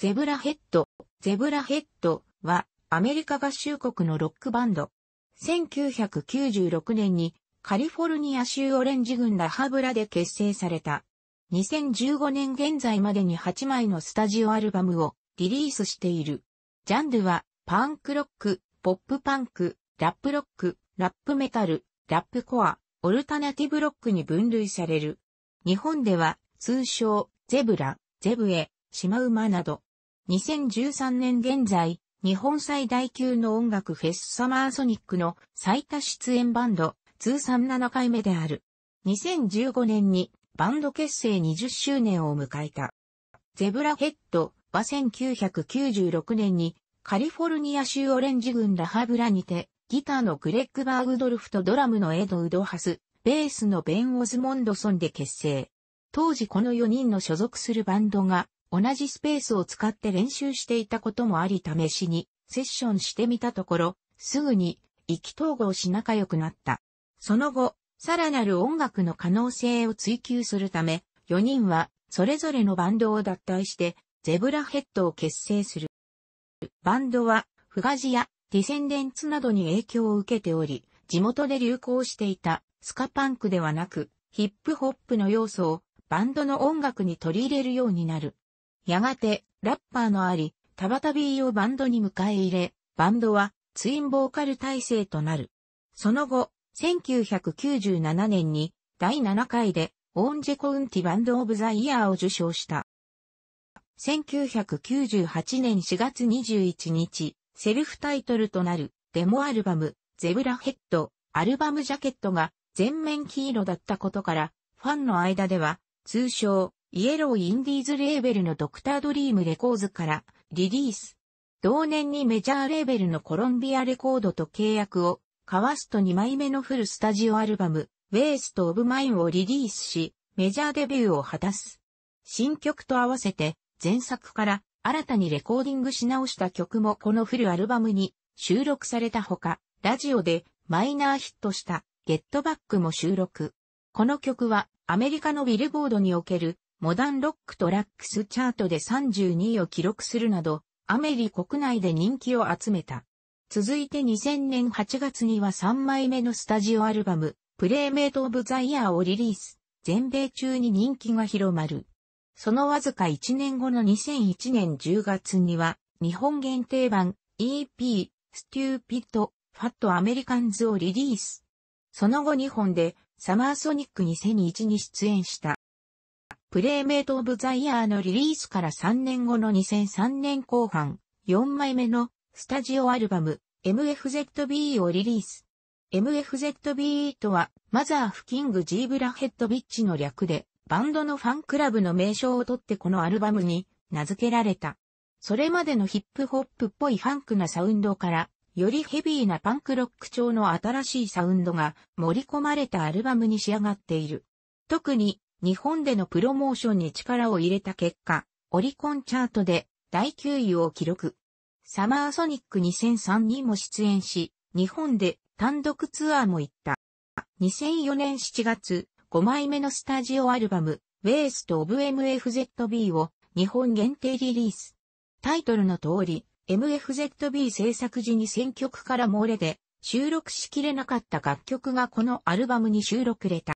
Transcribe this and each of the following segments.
ゼブラヘッド、ゼブラヘッドはアメリカ合衆国のロックバンド。1996年にカリフォルニア州オレンジ軍ラハブラで結成された。2015年現在までに8枚のスタジオアルバムをリリースしている。ジャンルはパンクロック、ポップパンク、ラップロック、ラップメタル、ラップコア、オルタナティブロックに分類される。日本では通称ゼブラ、ゼブエ、シマウマなど2013年現在、日本最大級の音楽フェスサマーソニックの最多出演バンド、通算7回目である。2015年にバンド結成20周年を迎えた。ゼブラヘッドは1996年にカリフォルニア州オレンジ軍ラハブラにてギターのグレッグ・バーグドルフとドラムのエド・ウドハス、ベースのベン・オズモンドソンで結成。当時この4人の所属するバンドが同じスペースを使って練習していたこともあり試しにセッションしてみたところ、すぐに意気投合し仲良くなった。その後、さらなる音楽の可能性を追求するため、4人はそれぞれのバンドを脱退して、ゼブラヘッドを結成する。バンドは、フガジやディセンデンツなどに影響を受けており、地元で流行していたスカパンクではなく、ヒップホップの要素をバンドの音楽に取り入れるようになる。やがて、ラッパーのあり、タバタビーをバンドに迎え入れ、バンドはツインボーカル体制となる。その後、1997年に第7回でオンジェコウンティバンドオブザイヤーを受賞した。1998年4月21日、セルフタイトルとなるデモアルバム、ゼブラヘッド、アルバムジャケットが全面黄色だったことから、ファンの間では、通称、イエローインディーズレーベルのドクタードリームレコーズからリリース。同年にメジャーレーベルのコロンビアレコードと契約を交わすと2枚目のフルスタジオアルバム、ウェイスト・オブ・マインをリリースし、メジャーデビューを果たす。新曲と合わせて、前作から新たにレコーディングし直した曲もこのフルアルバムに収録されたほか、ラジオでマイナーヒットしたゲットバックも収録。この曲はアメリカのビルボードにおけるモダンロックトラックスチャートで32位を記録するなど、アメリ国内で人気を集めた。続いて2000年8月には3枚目のスタジオアルバム、プレイメイト・オブ・ザ・イヤーをリリース。全米中に人気が広まる。そのわずか1年後の2001年10月には、日本限定版 EP、ステューピット、ファット・アメリカンズをリリース。その後2本で、サマーソニック2001に出演した。プレイメイト・オブ・ザ・イヤーのリリースから3年後の2003年後半、4枚目のスタジオアルバム MFZB をリリース。MFZB とは、マザー・フキング・ジー・ブラヘッド・ビッチの略で、バンドのファンクラブの名称をとってこのアルバムに名付けられた。それまでのヒップホップっぽいファンクなサウンドから、よりヘビーなパンクロック調の新しいサウンドが盛り込まれたアルバムに仕上がっている。特に日本でのプロモーションに力を入れた結果、オリコンチャートで第9位を記録。サマーソニック2003にも出演し、日本で単独ツアーも行った。2004年7月、5枚目のスタジオアルバム、Waste of MFZB を日本限定リリース。タイトルの通り、MFZB 制作時に選曲から漏れで収録しきれなかった楽曲がこのアルバムに収録れた。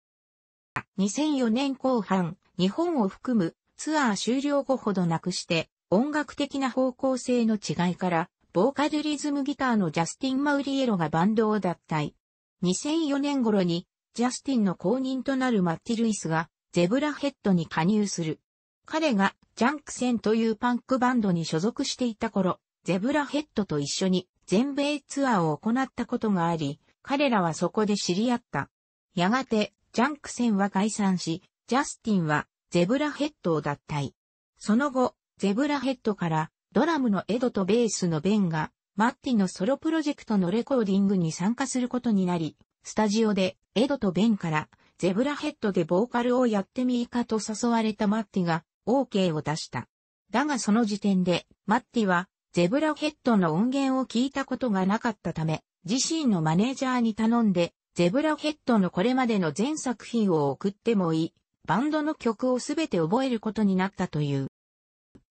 2004年後半、日本を含むツアー終了後ほどなくして、音楽的な方向性の違いから、ボーカルリズムギターのジャスティン・マウリエロがバンドを脱退。2004年頃に、ジャスティンの後任となるマッティ・ルイスが、ゼブラヘッドに加入する。彼が、ジャンクセンというパンクバンドに所属していた頃、ゼブラヘッドと一緒に全米ツアーを行ったことがあり、彼らはそこで知り合った。やがて、ジャンクセンは解散し、ジャスティンはゼブラヘッドを脱退。その後、ゼブラヘッドからドラムのエドとベースのベンがマッティのソロプロジェクトのレコーディングに参加することになり、スタジオでエドとベンからゼブラヘッドでボーカルをやってみいかと誘われたマッティが OK を出した。だがその時点でマッティはゼブラヘッドの音源を聞いたことがなかったため、自身のマネージャーに頼んでゼブラヘッドのこれまでの全作品を送ってもいい、バンドの曲をすべて覚えることになったという。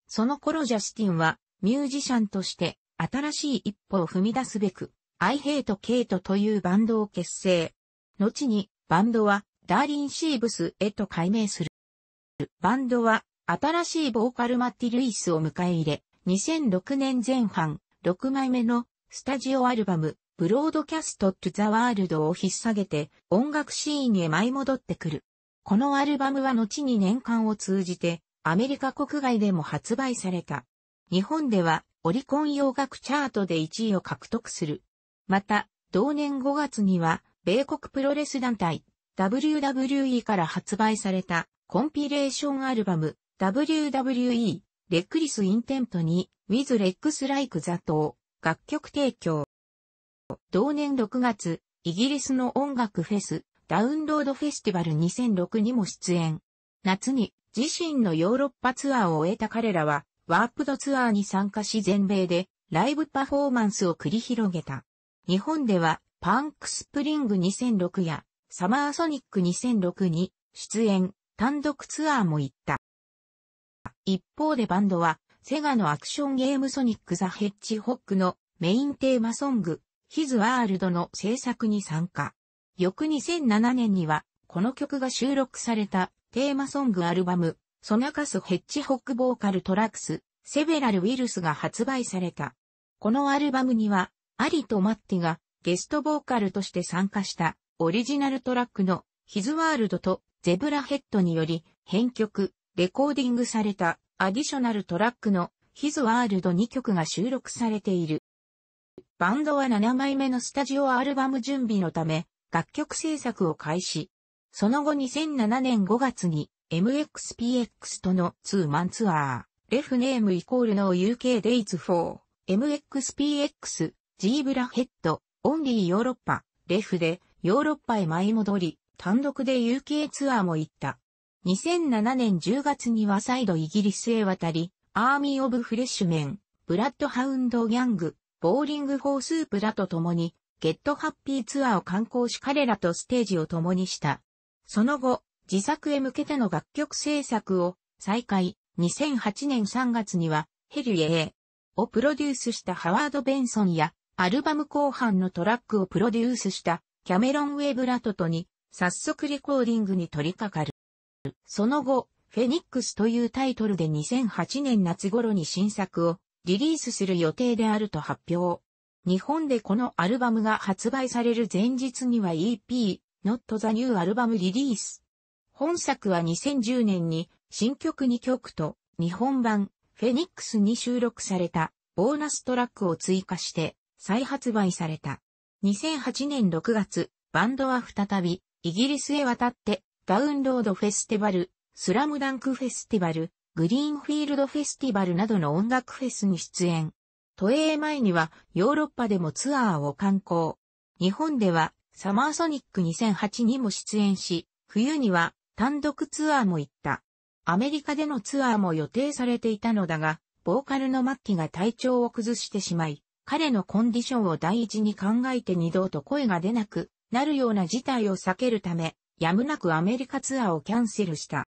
その頃ジャスティンは、ミュージシャンとして、新しい一歩を踏み出すべく、I Hate Kate というバンドを結成。後に、バンドは、ダーリン・シーブスへと改名する。バンドは、新しいボーカルマッティ・ルイスを迎え入れ、2006年前半、6枚目のスタジオアルバム、ブロードキャスト・トゥ・ザ・ワールドを引っ提げて音楽シーンへ舞い戻ってくる。このアルバムは後に年間を通じてアメリカ国外でも発売された。日本ではオリコン洋楽チャートで1位を獲得する。また、同年5月には米国プロレス団体 WWE から発売されたコンピレーションアルバム WWE レックリスインテントに w i ズレ l e スラ Like 座楽曲提供同年6月、イギリスの音楽フェス、ダウンロードフェスティバル2006にも出演。夏に自身のヨーロッパツアーを終えた彼らは、ワープドツアーに参加し全米でライブパフォーマンスを繰り広げた。日本では、パンクスプリング2006やサマーソニック2006に出演、単独ツアーも行った。一方でバンドは、セガのアクションゲームソニック・ザ・ヘッジホックのメインテーマソング、ヒズ・ワールドの制作に参加。翌2007年には、この曲が収録されたテーマソングアルバム、ソナカス・ヘッジホック・ボーカル・トラックス、セベラル・ウィルスが発売された。このアルバムには、アリとマッティがゲストボーカルとして参加したオリジナルトラックのヒズ・ワールドとゼブラヘッドにより編曲、レコーディングされたアディショナルトラックのヒズ・ワールド2曲が収録されている。バンドは7枚目のスタジオアルバム準備のため、楽曲制作を開始。その後2007年5月に MXPX とのツーマンツアー、レフネームイコールの UK Days 4、MXPX、G ブラヘッド、オンリーヨーロッパ、レフでヨーロッパへ舞い戻り、単独で UK ツアーも行った。2007年10月には再度イギリスへ渡り、アーミー・オブ・フレッシュメン、ブラッド・ハウンド・ギャング、ボーリング・フォー・スープラと共に、ゲット・ハッピーツアーを観光し彼らとステージを共にした。その後、自作へ向けての楽曲制作を再開、2008年3月には、ヘリエーをプロデュースしたハワード・ベンソンや、アルバム後半のトラックをプロデュースしたキャメロン・ウェブラトとに、早速レコーディングに取り掛かる。その後、フェニックスというタイトルで2008年夏頃に新作をリリースする予定であると発表。日本でこのアルバムが発売される前日には EP、Not the New Album リリース。本作は2010年に新曲2曲と日本版フェニックスに収録されたボーナストラックを追加して再発売された。2008年6月、バンドは再びイギリスへ渡ってダウンロードフェスティバル、スラムダンクフェスティバル、グリーンフィールドフェスティバルなどの音楽フェスに出演。都営前にはヨーロッパでもツアーを観光。日本ではサマーソニック2008にも出演し、冬には単独ツアーも行った。アメリカでのツアーも予定されていたのだが、ボーカルのマッキが体調を崩してしまい、彼のコンディションを第一に考えて二度と声が出なくなるような事態を避けるため、やむなくアメリカツアーをキャンセルした。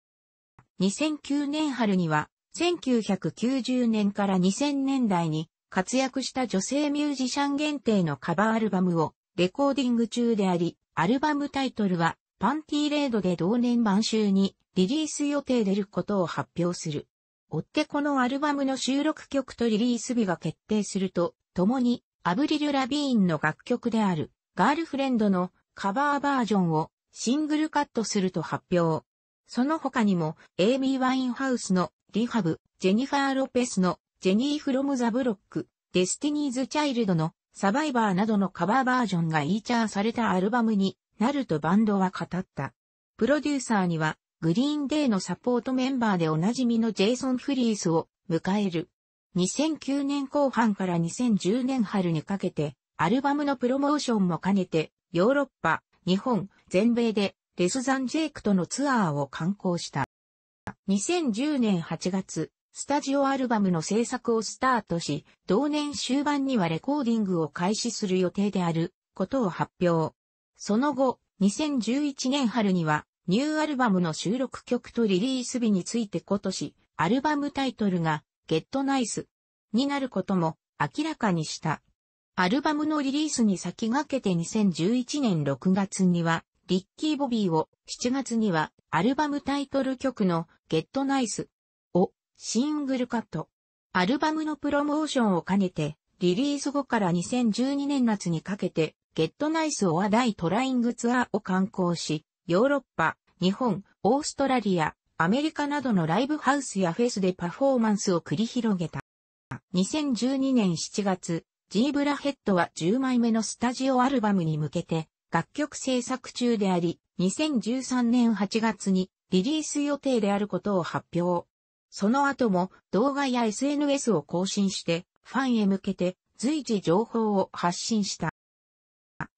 2009年春には、1990年から2000年代に活躍した女性ミュージシャン限定のカバーアルバムをレコーディング中であり、アルバムタイトルはパンティーレードで同年晩秋にリリース予定出ることを発表する。追ってこのアルバムの収録曲とリリース日が決定すると、共にアブリル・ラビーンの楽曲であるガールフレンドのカバーバージョンをシングルカットすると発表。その他にも、エイミー・ワインハウスのリハブ、ジェニファー・ロペスのジェニー・フロム・ザ・ブロック、デスティニーズ・チャイルドのサバイバーなどのカバーバージョンがイーチャーされたアルバムになるとバンドは語った。プロデューサーには、グリーンデーのサポートメンバーでおなじみのジェイソン・フリースを迎える。2009年後半から2010年春にかけて、アルバムのプロモーションも兼ねて、ヨーロッパ、日本、全米でレスザンジェイクとのツアーを観光した。2010年8月、スタジオアルバムの制作をスタートし、同年終盤にはレコーディングを開始する予定であることを発表。その後、2011年春には、ニューアルバムの収録曲とリリース日について今年、アルバムタイトルが、ゲットナイスになることも明らかにした。アルバムのリリースに先駆けて2011年6月には、リッキー・ボビーを7月にはアルバムタイトル曲のゲットナイスをシングルカット。アルバムのプロモーションを兼ねてリリース後から2012年夏にかけてゲットナイスオアダイトライングツアーを観光し、ヨーロッパ、日本、オーストラリア、アメリカなどのライブハウスやフェスでパフォーマンスを繰り広げた。2012年7月、ジーブラヘッドは10枚目のスタジオアルバムに向けて、楽曲制作中であり、2013年8月にリリース予定であることを発表。その後も動画や SNS を更新してファンへ向けて随時情報を発信した。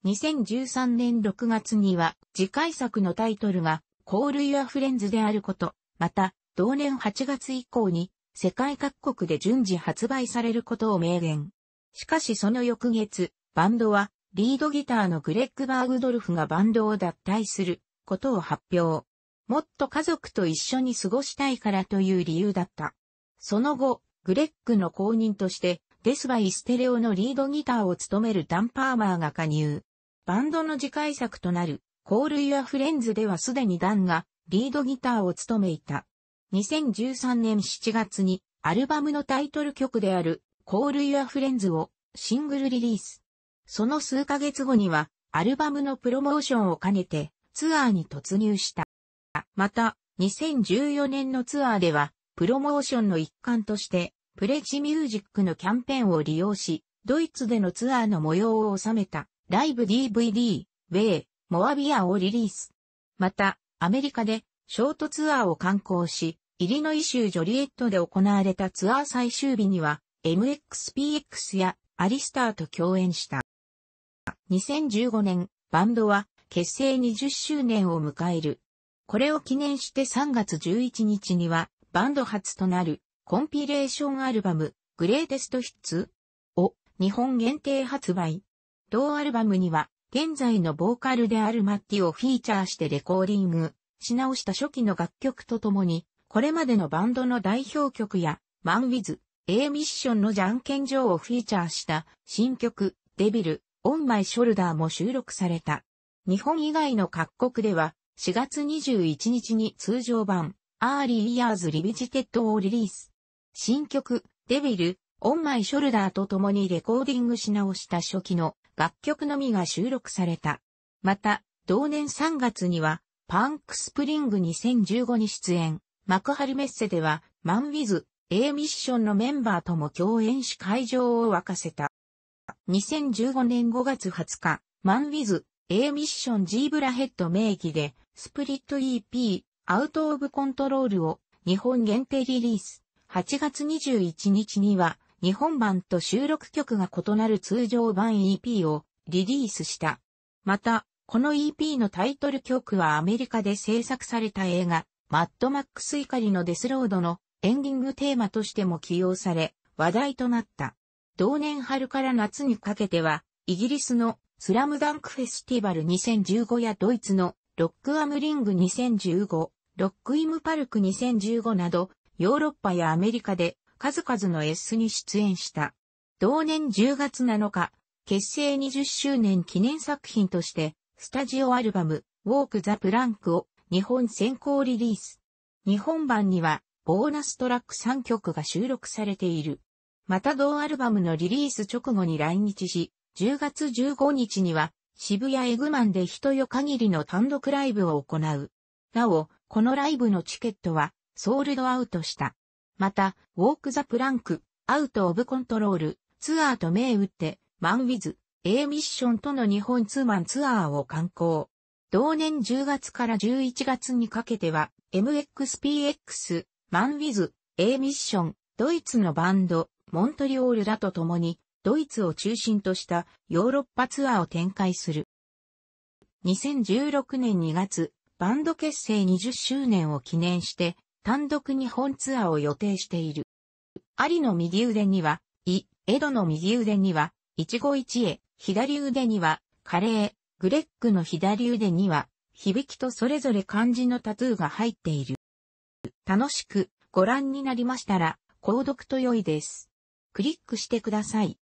2013年6月には次回作のタイトルがコールユアフレンズであること、また同年8月以降に世界各国で順次発売されることを明言。しかしその翌月、バンドはリードギターのグレッグ・バーグドルフがバンドを脱退することを発表。もっと家族と一緒に過ごしたいからという理由だった。その後、グレッグの後任として、デスバイステレオのリードギターを務めるダン・パーマーが加入。バンドの次回作となる、コール・ユア・フレンズではすでにダンがリードギターを務めいた。2013年7月にアルバムのタイトル曲であるコール・ユア・フレンズをシングルリリース。その数ヶ月後には、アルバムのプロモーションを兼ねて、ツアーに突入した。また、2014年のツアーでは、プロモーションの一環として、プレジミュージックのキャンペーンを利用し、ドイツでのツアーの模様を収めた、ライブ DVD、ウェイ、モアビアをリリース。また、アメリカで、ショートツアーを観光し、イリノイ州ジョリエットで行われたツアー最終日には、MXPX やアリスターと共演した。2015年、バンドは結成20周年を迎える。これを記念して3月11日には、バンド初となるコンピレーションアルバム、グレーテストヒッツを日本限定発売。同アルバムには、現在のボーカルであるマッティをフィーチャーしてレコーディングし直した初期の楽曲とともに、これまでのバンドの代表曲や、マンウィズ、A ミッションのじゃんけん上をフィーチャーした新曲、デビル、オンマイショルダーも収録された。日本以外の各国では、4月21日に通常版、アーリーイヤーズリビジテッドをリリース。新曲、デビル、オンマイショルダーと共にレコーディングし直した初期の楽曲のみが収録された。また、同年3月には、パンクスプリング2015に出演、幕張メッセでは、マンウィズ、A ミッションのメンバーとも共演し会場を沸かせた。2015年5月20日、マンウィズ、A ミッション G ブラヘッド名義で、スプリット EP、アウトオブコントロールを日本限定リリース。8月21日には、日本版と収録曲が異なる通常版 EP をリリースした。また、この EP のタイトル曲はアメリカで制作された映画、マッドマックス怒りのデスロードのエンディングテーマとしても起用され、話題となった。同年春から夏にかけては、イギリスのスラムダンクフェスティバル2015やドイツのロックアムリング2015、ロックイムパルク2015など、ヨーロッパやアメリカで数々の S に出演した。同年10月7日、結成20周年記念作品として、スタジオアルバム、ウォーク・ザ・プランクを日本先行リリース。日本版には、ボーナストラック3曲が収録されている。また同アルバムのリリース直後に来日し、10月15日には渋谷エグマンで人よ限りの単独ライブを行う。なお、このライブのチケットはソールドアウトした。また、ウォークザプランク、アウトオブコントロール、ツアーと銘打って、マンウィズ、A ミッションとの日本ツーマンツアーを観光。同年10月から11月にかけては、MXPX、マンウィズ、A ミッション、ドイツのバンド、モントリオールらと共に、ドイツを中心としたヨーロッパツアーを展開する。2016年2月、バンド結成20周年を記念して、単独日本ツアーを予定している。アリの右腕には、イ、エドの右腕には、一期一会、左腕には、カレー、グレッグの左腕には、響きとそれぞれ漢字のタトゥーが入っている。楽しくご覧になりましたら、購読と良いです。クリックしてください。